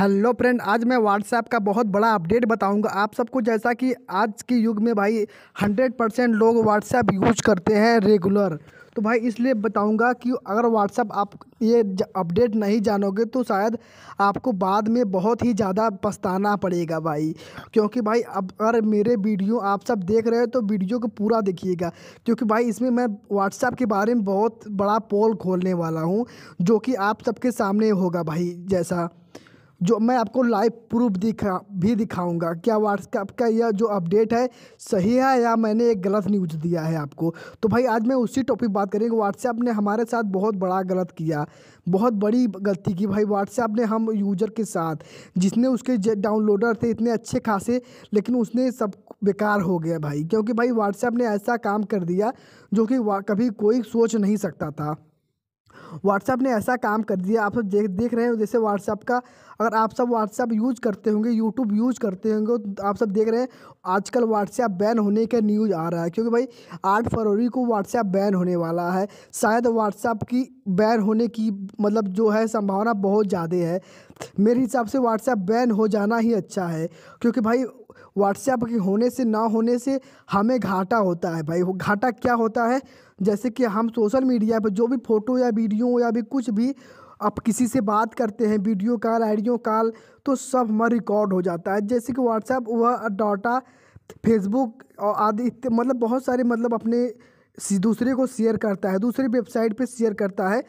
hello friend आज मैं WhatsApp का बहुत बड़ा अपडेट बताऊंगा आप सबको जैसा कि आज के युग में भाई 100 परसेंट लोग व्हाट्सएप यूज करते हैं रेगुलर तो भाई इसलिए बताऊंगा कि अगर व्हाट्सएप आप ये अपडेट नहीं जानोगे तो शायद आपको बाद में बहुत ही ज़्यादा पछताना पड़ेगा भाई क्योंकि भाई अब अगर मेरे वीडियो आप सब देख रहे हो तो वीडियो को पूरा देखिएगा क्योंकि भाई इसमें मैं व्हाट्सएप के बारे में बहुत बड़ा पोल खोलने वाला हूँ जो कि आप सबके सामने होगा भाई जैसा जो मैं आपको लाइव प्रूफ दिखा भी दिखाऊंगा क्या व्हाट्सएप का यह जो अपडेट है सही है या मैंने एक गलत न्यूज़ दिया है आपको तो भाई आज मैं उसी टॉपिक बात करेंगे व्हाट्सएप ने हमारे साथ बहुत बड़ा गलत किया बहुत बड़ी गलती की भाई व्हाट्सएप ने हम यूज़र के साथ जिसने उसके डाउनलोडर थे इतने अच्छे खासे लेकिन उसने सब बेकार हो गया भाई क्योंकि भाई व्हाट्सएप ने ऐसा काम कर दिया जो कि कभी कोई सोच नहीं सकता था व्हाट्सएप ने ऐसा काम कर दिया आप सब देख देख रहे हो जैसे व्हाट्सएप का अगर आप सब व्हाट्सएप यूज करते होंगे यूट्यूब यूज करते होंगे तो आप सब देख रहे हैं आजकल व्हाट्सएप बैन होने का न्यूज़ आ रहा है क्योंकि भाई आठ फरवरी को व्हाट्सएप बैन होने वाला है शायद व्हाट्सएप की बैन होने की मतलब जो है संभावना बहुत ज़्यादा है मेरे हिसाब से व्हाट्सएप बैन हो जाना ही अच्छा है क्योंकि भाई व्हाट्सएप के होने से ना होने से हमें घाटा होता है भाई घाटा क्या होता है जैसे कि हम सोशल मीडिया पर जो भी फ़ोटो या वीडियो या भी कुछ भी आप किसी से बात करते हैं वीडियो कॉल आइडियो कॉल तो सब हमारा रिकॉर्ड हो जाता है जैसे कि व्हाट्सएप वह डाटा फेसबुक और आदि मतलब बहुत सारे मतलब अपने दूसरे को शेयर करता है दूसरे वेबसाइट पे शेयर करता है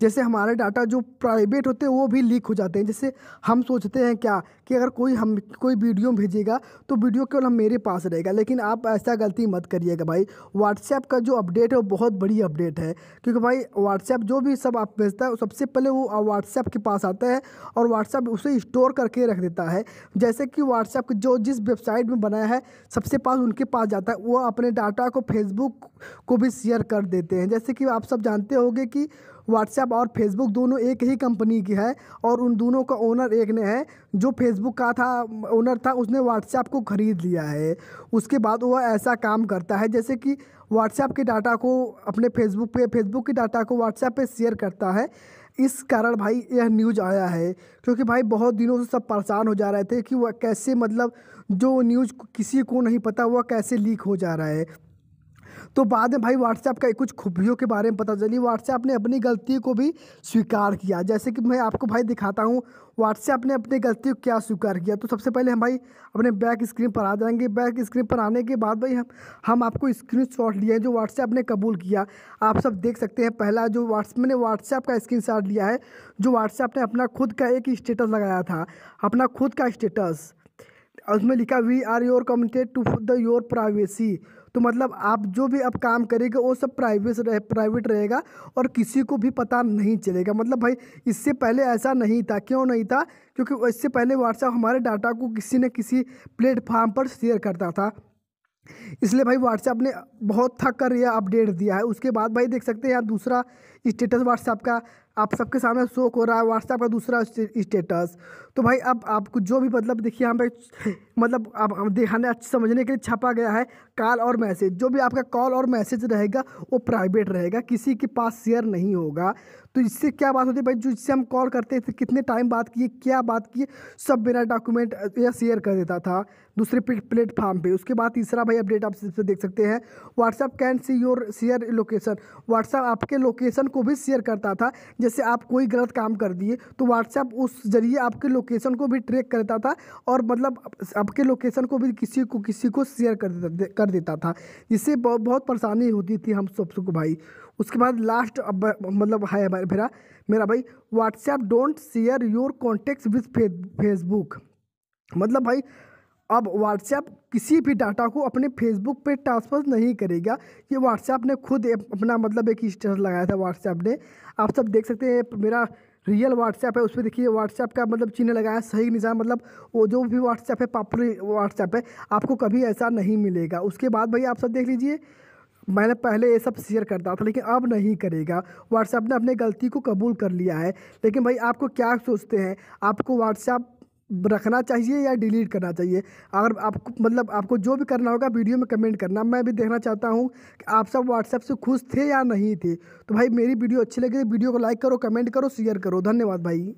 जैसे हमारे डाटा जो प्राइवेट होते हैं वो भी लीक हो जाते हैं जैसे हम सोचते हैं क्या कि अगर कोई हम कोई वीडियो भेजेगा तो वीडियो केवल हम मेरे पास रहेगा लेकिन आप ऐसा गलती मत करिएगा भाई व्हाट्सएप का जो अपडेट है वो बहुत बड़ी अपडेट है क्योंकि भाई व्हाट्सएप जो भी सब आप भेजता है सबसे पहले वो व्हाट्सएप के पास आता है और व्हाट्सएप उसे स्टोर करके रख देता है जैसे कि व्हाट्सएप जो जिस वेबसाइट में बनाया है सबसे पास उनके पास जाता है वो अपने डाटा को फेसबुक को भी शेयर कर देते हैं जैसे कि आप सब जानते होंगे कि व्हाट्सएप और फेसबुक दोनों एक ही कंपनी की है और उन दोनों का ओनर एक ने है जो फेसबुक का था ओनर था उसने व्हाट्सएप को ख़रीद लिया है उसके बाद वह ऐसा काम करता है जैसे कि व्हाट्सएप के डाटा को अपने फेसबुक पे फेसबुक के डाटा को व्हाट्सएप पे शेयर करता है इस कारण भाई यह न्यूज आया है क्योंकि भाई बहुत दिनों से सब परेशान हो जा रहे थे कि वह कैसे मतलब जो न्यूज किसी को नहीं पता वह कैसे लीक हो जा रहा है तो बाद में भाई व्हाट्सएप का कुछ खुबियों के बारे में पता चली व्हाट्सएप ने अपनी गलती को भी स्वीकार किया जैसे कि मैं आपको भाई दिखाता हूँ व्हाट्सएप ने अपनी गलती को क्या स्वीकार किया तो सबसे पहले हम भाई अपने बैक स्क्रीन पर आ जाएंगे बैक स्क्रीन पर आने के बाद भाई हम हम आपको स्क्रीन शॉट लिए हैं जो व्हाट्सएप ने कबूल किया आप सब देख सकते हैं पहला जो व्हाट्स मैंने व्हाट्सएप का स्क्रीन शॉट लिया है जो व्हाट्सएप ने अपना खुद का एक स्टेटस लगाया था अपना खुद का स्टेटस उसमें लिखा we are your communicate to the your privacy तो मतलब आप जो भी अब काम करेंगे वो सब प्राइवेट रहे प्राइवेट रहेगा और किसी को भी पता नहीं चलेगा मतलब भाई इससे पहले ऐसा नहीं था क्यों नहीं था क्योंकि इससे पहले व्हाट्सएप हमारे डाटा को किसी न किसी प्लेटफार्म पर शेयर करता था इसलिए भाई व्हाट्सएप ने बहुत थक कर यह अपडेट दिया है उसके बाद भाई देख सकते हैं यहाँ दूसरा स्टेटस व्हाट्सएप का आप सबके सामने शो हो रहा है व्हाट्सएप का दूसरा स्टेटस तो भाई अब आपको जो भी मतलब देखिए यहाँ पे मतलब आप दिखाने अच्छे समझने के लिए छापा गया है कॉल और मैसेज जो भी आपका कॉल और मैसेज रहेगा वो प्राइवेट रहेगा किसी के पास शेयर नहीं होगा तो इससे क्या बात होती है भाई जो इससे हम कॉल करते थे कितने टाइम बात किए क्या बात किए सब मेरा डॉक्यूमेंट या शेयर कर देता था दूसरे प्लेटफॉर्म पे उसके बाद तीसरा भाई अपडेट आप सबसे देख सकते हैं WhatsApp can see your share location WhatsApp आपके लोकेशन को भी शेयर करता था जैसे आप कोई गलत काम कर दिए तो व्हाट्सएप उस जरिए आपके लोकेशन को भी ट्रैक करता था और मतलब आपके लोकेशन को भी किसी को किसी को शेयर कर देता कर देता था जिससे बहुत बहुत परेशानी होती थी हम सब सबको भाई उसके बाद लास्ट अब मतलब है हमारे मेरा मेरा भाई WhatsApp don't share your contact with Facebook मतलब भाई अब व्हाट्सएप किसी भी डाटा को अपने फेसबुक पे ट्रांसफ़र नहीं करेगा ये व्हाट्सएप ने खुद अपना मतलब एक स्टेटस लगाया था व्हाट्सएप ने आप सब देख सकते हैं मेरा रियल व्हाट्सएप है उस पर देखिए व्हाट्सएप का मतलब चिन्ह लगाया सही निशान मतलब वो जो भी व्हाट्सएप है पॉपुलर व्हाट्सएप है आपको कभी ऐसा नहीं मिलेगा उसके बाद भाई आप सब देख लीजिए मैंने पहले ये सब शेयर करता था लेकिन अब नहीं करेगा व्हाट्सएप ने अपने गलती को कबूल कर लिया है लेकिन भाई आपको क्या सोचते हैं आपको व्हाट्सएप रखना चाहिए या डिलीट करना चाहिए अगर आपको मतलब आपको जो भी करना होगा वीडियो में कमेंट करना मैं भी देखना चाहता हूँ कि आप सब व्हाट्सएप से खुश थे या नहीं थे तो भाई मेरी वीडियो अच्छी लगी तो वीडियो को लाइक करो कमेंट करो शेयर करो धन्यवाद भाई